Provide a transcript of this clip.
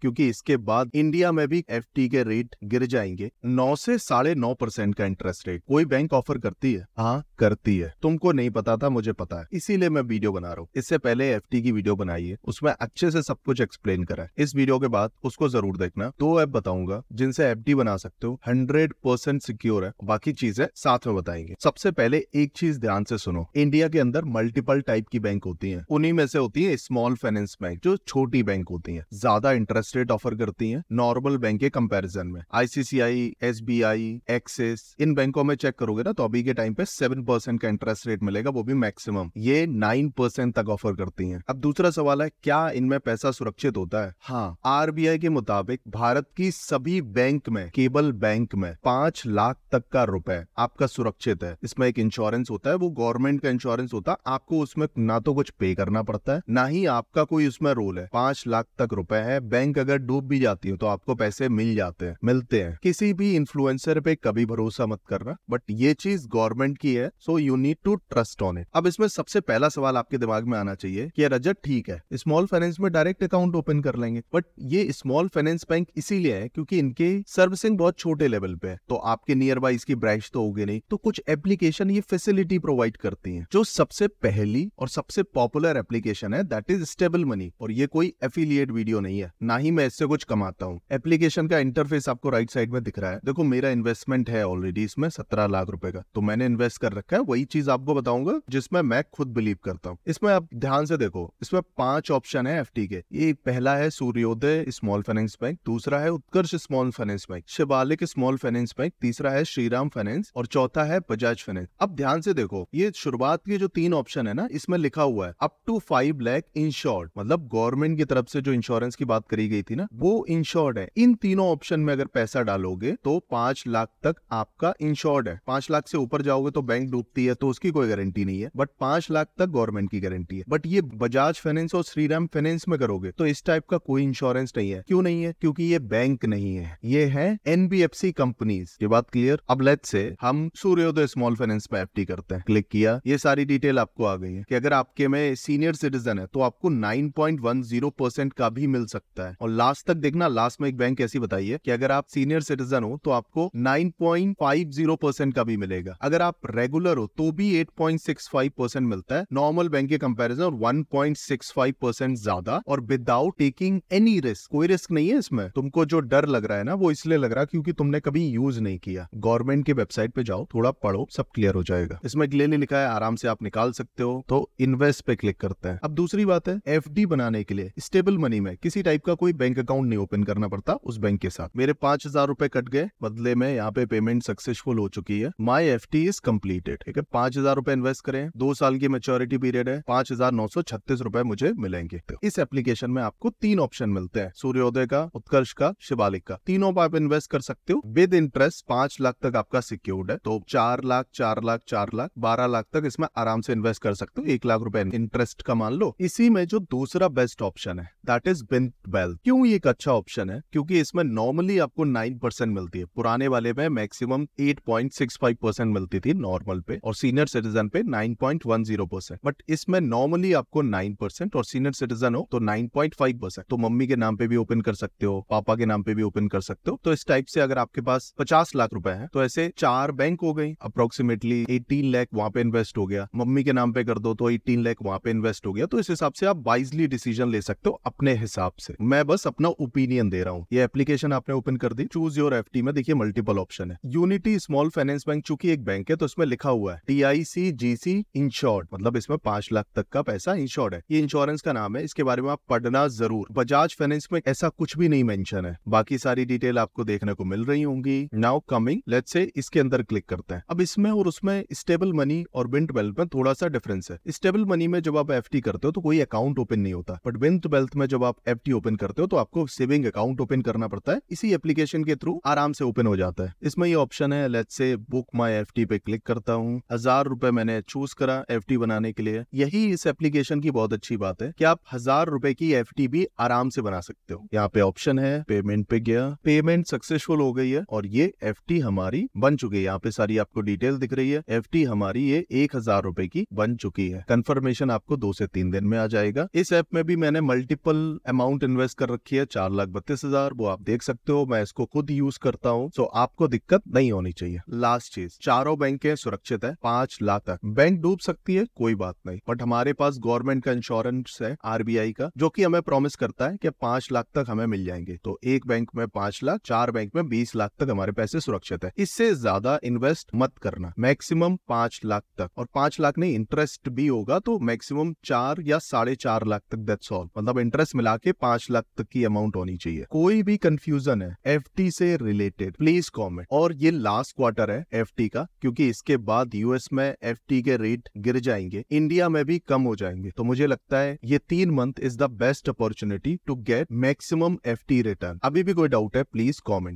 क्योंकि इसके बाद इंडिया में भी एफ के रेट गिर जाएंगे नौ से साढ़े नौ परसेंट का इंटरेस्ट रेट कोई बैंक ऑफर करती है हाँ करती है तुमको नहीं पता था मुझे पता है इसीलिए मैं वीडियो बना रहा हूँ इससे पहले एफ की वीडियो बनाई है उसमें अच्छे से सब कुछ एक्सप्लेन करा है इस वीडियो के बाद उसको जरूर देखना दो ऐप बताऊंगा जिनसे एफ बना सकते हो हंड्रेड परसेंट सिक्योर है बाकी चीजें साथ में बताएंगे सबसे पहले एक चीज ध्यान से सुनो इंडिया के अंदर मल्टीपल टाइप की बैंक होती है उन्हीं में से होती है स्मॉल फाइनेंस बैंक जो छोटी बैंक होती है ज्यादा इंटरेस्ट इंटरेस्ट रेट ऑफर करती हैं नॉर्मल बैंक के कंपैरिजन में ICICI S B I Axis इन बैंकों में चेक करोगे ना तो अभी के टाइम पे सेवन परसेंट का इंटरेस्ट रेट मिलेगा वो भी मैक्सिमम ये नाइन परसेंट तक ऑफर करती है अब दूसरा सवाल है क्या इनमें पैसा सुरक्षित होता है हाँ आरबीआई के मुताबिक भारत की सभी बैंक में केबल बैंक में पांच लाख तक का रुपए आपका सुरक्षित है इसमें एक इंश्योरेंस होता है वो गवर्नमेंट का इंश्योरेंस होता है आपको उसमें ना तो कुछ पे करना पड़ता है ना ही आपका कोई उसमें रोल है पांच लाख तक रुपए है बैंक लिंक अगर डूब भी जाती है तो आपको पैसे मिल जाते हैं मिलते हैं किसी भी इन्फ्लुएंसर पे कभी भरोसा मत करना बट ये चीज गवर्नमेंट की है so you need to trust on it अब इसमें सबसे पहला सवाल आपके दिमाग में आना चाहिए कि रजत ठीक है स्मॉल फाइनेंस में डायरेक्ट अकाउंट ओपन कर लेंगे बट ये स्मॉल फाइनेंस बैंक इसीलिए है क्योंकि इनके सर्विसिंग बहुत छोटे लेवल पे है तो आपके नियर बाई इसकी ब्रांच तो होगी नहीं तो कुछ एप्लीकेशन ये फैसिलिटी प्रोवाइड करती है जो सबसे पहली और सबसे पॉपुलर एप्लीकेशन है दैट इज स्टेबल मनी और ये कोई एफिलियट वीडियो नहीं है ना ही ही मैं इससे कुछ कमाता हूँ एप्लीकेशन का इंटरफेस आपको राइट साइड में दिख रहा है देखो मेरा इन्वेस्टमेंट है ऑलरेडी इसमें सत्रह लाख रुपए का तो मैंने इन्वेस्ट कर रखा है वही चीज आपको बताऊंगा जिसमें मैं खुद बिलीव करता हूँ इसमें आप ध्यान से देखो इसमें पांच ऑप्शन है एफ के ये पहला है सूर्योदय स्मॉल फाइनेंस बैंक दूसरा है Utkarsh small finance bank Shivalik small finance bank तीसरा है श्रीराम फाइनेंस और चौथा है बजाज फाइनेंस अब ध्यान से देखो ये शुरुआत के जो तीन ऑप्शन है ना इसमें लिखा हुआ है अप टू फाइव लैख शॉर्ट मतलब गवर्नमेंट की तरफ से जो इंश्योरेंस की बात करी गई गई थी ना वो इंश्योर्ड है इन तीनों ऑप्शन में अगर पैसा डालोगे तो पांच लाख तक आपका इंश्योर्ड है पांच लाख से ऊपर जाओगे तो बैंक डूबती है तो उसकी कोई गारंटी नहीं है बट पांच लाख तक गवर्नमेंट की गारंटी है बट ये बजाज फाइनेंस और श्रीराम फाइनेंस में करोगे तो इस टाइप का कोई इंश्योरेंस नहीं है क्यों नहीं है क्योंकि ये बैंक नहीं है ये है एनबीएफसी कंपनीज ये बात क्लियर अब लेट से हम सूर्योदय स्मॉल फाइनेंस पे एफ करते हैं क्लिक किया ये सारी डिटेल आपको आ गई है कि अगर आपके में सीनियर सिटीजन है तो आपको 9.10 परसेंट का भी मिल सकता है और लास्ट तक देखना लास्ट में एक बैंक ऐसी बताई है कि अगर आप सीनियर सिटीजन हो तो आपको 9.50 परसेंट का भी मिलेगा अगर आप रेगुलर हो तो भी 8.65 परसेंट मिलता है नॉर्मल बैंक के कंपेरिजन और 1.65 परसेंट ज्यादा और विदाउट टेकिंग एनी रिस्क कोई रिस्क नहीं है इसमें तुमको जो डर लग रहा है ना वो इसलिए लग रहा है क्योंकि तुमने कभी यूज नहीं किया गवर्नमेंट की वेबसाइट पे जाओ थोड़ा पढ़ो सब क्लियर हो जाएगा इसमें क्लियरली लिखा है आराम से आप निकाल सकते हो तो इन्वेस्ट पे क्लिक करते हैं अब दूसरी बात है एफ बनाने के लिए स्टेबल मनी में किसी टाइप का कोई बैंक अकाउंट नहीं ओपन करना पड़ता उस बैंक के साथ मेरे पांच हजार रूपए कट गए बदले में यहाँ पे पेमेंट सक्सेसफुल हो चुकी है my F D is completed ठीक है पांच हजार रूपए इन्वेस्ट करें दो साल की मेच्योरिटी पीरियड है पांच हजार नौ सौ छत्तीस रूपए मुझे मिलेंगे तो इस एप्लीकेशन में आपको तीन ऑप्शन मिलते हैं सूर्योदय का उत्कर्ष का शिवालिक का तीनों पर आप इन्वेस्ट कर सकते हो विद इंटरेस्ट पांच लाख तक आपका सिक्योर्ड है तो चार लाख चार लाख चार लाख बारह लाख तक इसमें आराम से इन्वेस्ट कर सकते हो एक लाख रूपए इंटरेस्ट का मान लो इसी में जो दूसरा बेस्ट ऑप्शन है दैट इज बिंट वेल्थ क्यों ये एक अच्छा ऑप्शन है क्योंकि इसमें नॉर्मली आपको नाइन परसेंट मिलती है पुराने वाले में मैक्सिमम फाइव परसेंट मिलती थी नॉर्मल पे और सीनियर सिटीजन पे जीरो परसेंट बट इसमें नॉर्मली आपको नाइन परसेंट और सीनियर सिटीजन हो तो नाइन पॉइंट फाइव परसेंट तो मम्मी के नाम पे भी ओपन कर सकते हो पापा के नाम पे भी ओपन कर सकते हो तो इस टाइप से अगर आपके पास पचास लाख रुपए है तो ऐसे चार बैंक हो गई अप्रोक्सीमेटली एटीन लैख वहां पे इन्वेस्ट हो गया मम्मी के नाम पे कर दो तो एटीन लैख वहां पे इन्वेस्ट हो गया तो इस हिसाब से आप वाइजली डिसीजन ले सकते हो अपने हिसाब से मैं बस बस अपना ओपिनियन दे रहा हूँ ये एप्लीकेशन आपने ओपन कर दी चूज योर एफ में देखिए मल्टीपल ऑप्शन है यूनिटी स्मॉल फाइनेंस बैंक चूंकि एक बैंक है तो इसमें लिखा हुआ है T I C ji C insured मतलब इसमें पांच लाख तक का पैसा इंश्योर्ड है ये इंश्योरेंस का नाम है इसके बारे में आप पढ़ना जरूर बजाज फाइनेंस में ऐसा कुछ भी नहीं मेंशन है बाकी सारी डिटेल आपको देखने को मिल रही होंगी नाउ कमिंग लेट से इसके अंदर क्लिक करते हैं अब इसमें और उसमें स्टेबल मनी और विंट वेल्थ में थोड़ा सा डिफरेंस है स्टेबल मनी में जब आप एफ करते हो तो कोई अकाउंट ओपन नहीं होता बट विंट वेल्थ में जब आप एफ ओपन करते करते हो तो आपको सेविंग अकाउंट ओपन करना पड़ता है इसी एप्लीकेशन के थ्रू आराम से ओपन हो जाता है इसमें ये ऑप्शन है let's book my F पे क्लिक करता हूँ हजार रुपए मैंने चूज करा एफ बनाने के लिए यही इस एप्लीकेशन की बहुत अच्छी बात है कि आप हजार रुपए की एफ भी आराम से बना सकते हो यहाँ पे ऑप्शन है पेमेंट पे गया पेमेंट सक्सेसफुल हो गई है और ये एफ हमारी बन चुकी है यहाँ पे सारी आपको डिटेल दिख रही है एफ हमारी ये एक हजार रुपए की बन चुकी है कंफर्मेशन आपको दो से तीन दिन में आ जाएगा इस एप में भी मैंने मल्टीपल अमाउंट इन्वेस्ट कर कर रखी है चार लाख बत्तीस हजार वो आप देख सकते हो मैं इसको खुद यूज करता हूँ तो आपको दिक्कत नहीं होनी चाहिए लास्ट चीज चारों बैंकें सुरक्षित है पांच लाख तक बैंक डूब सकती है कोई बात नहीं बट हमारे पास गवर्नमेंट का इंश्योरेंस है आरबीआई का जो की हमें प्रोमिस करता है की पांच लाख तक हमें मिल जाएंगे तो एक बैंक में पांच लाख चार बैंक में बीस लाख तक हमारे पैसे सुरक्षित है इससे ज्यादा इन्वेस्ट मत करना मैक्सिमम पांच लाख तक और पांच लाख नहीं इंटरेस्ट भी होगा तो मैक्सिमम चार या साढ़े चार लाख तक दैट्स ऑल मतलब इंटरेस्ट मिला के पांच लाख तक की अमाउंट होनी चाहिए कोई भी कंफ्यूजन है एफ से रिलेटेड प्लीज कॉमेंट और ये लास्ट क्वार्टर है एफ का क्योंकि इसके बाद यूएस में एफ के रेट गिर जाएंगे इंडिया में भी कम हो जाएंगे तो मुझे लगता है ये तीन month is the best opportunity to get maximum F return अभी भी कोई डाउट है प्लीज कॉमेंट